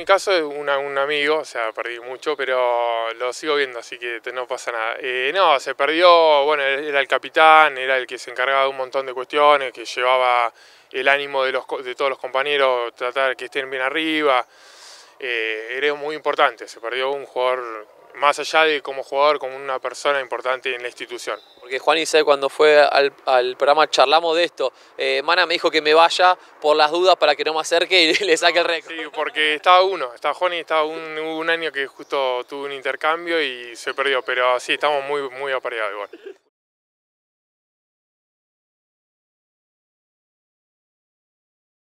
mi caso es un amigo, o sea, perdí mucho, pero lo sigo viendo, así que no pasa nada. Eh, no, se perdió, bueno, era el capitán, era el que se encargaba de un montón de cuestiones, que llevaba el ánimo de, los, de todos los compañeros, tratar que estén bien arriba eh, era muy importante. Se perdió un jugador, más allá de como jugador, como una persona importante en la institución. Porque Juan Isai cuando fue al, programa charlamos de esto, eh, Mana me dijo que me vaya por las dudas para que no me acerque y le saque el récord. Sí, porque estaba uno, estaba Juan y estaba un, un año que justo tuvo un intercambio y se perdió, pero sí, estamos muy, muy apareados igual.